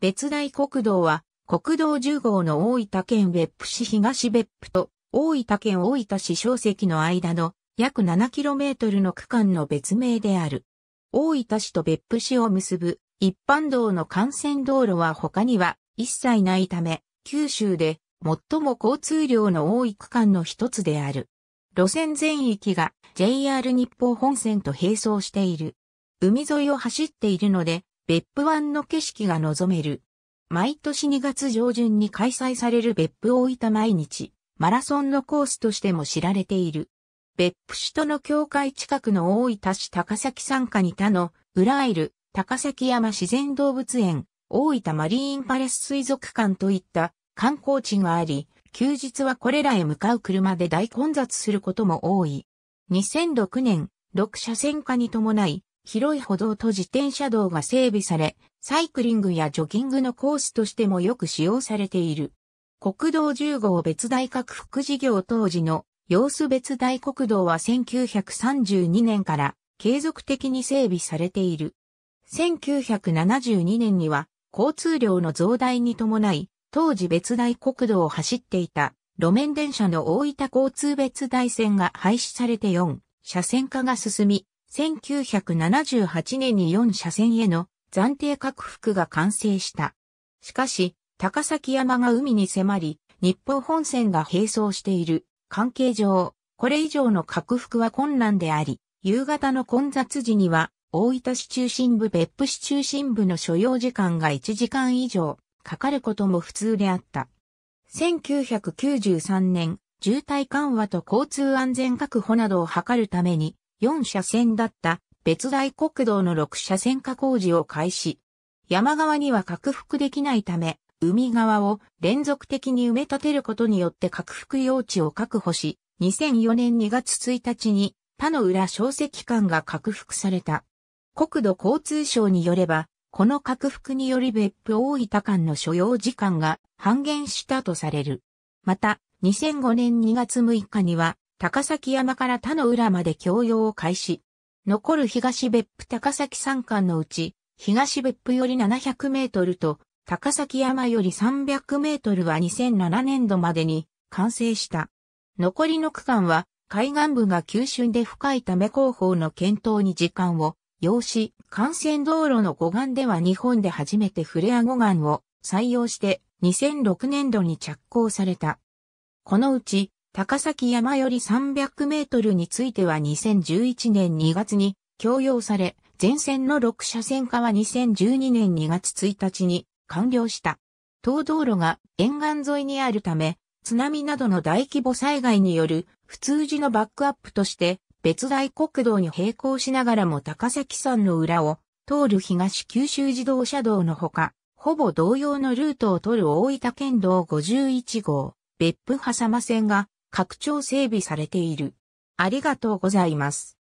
別大国道は、国道10号の大分県別府市東別府と大分県大分市小関の間の約 7km の区間の別名である。大分市と別府市を結ぶ一般道の幹線道路は他には一切ないため、九州で最も交通量の多い区間の一つである。路線全域が JR 日報本線と並走している。海沿いを走っているので、別府湾の景色が望める。毎年2月上旬に開催される別府大分毎日マラソンのコースとしても知られている。別府市との境界近くの大分市高崎山下に他の裏アイル、高崎山自然動物園、大分マリーンパレス水族館といった観光地があり、休日はこれらへ向かう車で大混雑することも多い。2006年、6車線化に伴い、広い歩道と自転車道が整備され、サイクリングやジョギングのコースとしてもよく使用されている。国道10号別大各幅事業当時の様子別大国道は1932年から継続的に整備されている。1972年には交通量の増大に伴い、当時別大国道を走っていた路面電車の大分交通別大線が廃止されて4車線化が進み、1978年に4車線への暫定拡幅が完成した。しかし、高崎山が海に迫り、日本本線が並走している関係上、これ以上の拡幅は困難であり、夕方の混雑時には、大分市中心部別府市中心部の所要時間が1時間以上かかることも普通であった。1993年、渋滞緩和と交通安全確保などを図るために、4車線だった別大国道の6車線化工事を開始。山側には拡幅できないため、海側を連続的に埋め立てることによって拡幅用地を確保し、2004年2月1日に他の裏小石間が拡幅された。国土交通省によれば、この拡幅により別府大分間の所要時間が半減したとされる。また、2005年2月6日には、高崎山から他の浦まで供用を開始。残る東別府高崎山間のうち、東別府より700メートルと、高崎山より300メートルは2007年度までに完成した。残りの区間は、海岸部が急峻で深いため広報の検討に時間を要し、幹線道路の護岸では日本で初めてフレア護岸を採用して2006年度に着工された。このうち高崎山より300メートルについては2011年2月に供用され、全線の6車線化は2012年2月1日に完了した。東道路が沿岸沿いにあるため、津波などの大規模災害による普通時のバックアップとして別大国道に並行しながらも高崎山の裏を通る東九州自動車道のほか、ほぼ同様のルートを取る大分県道51号、別府挟間線が拡張整備されている。ありがとうございます。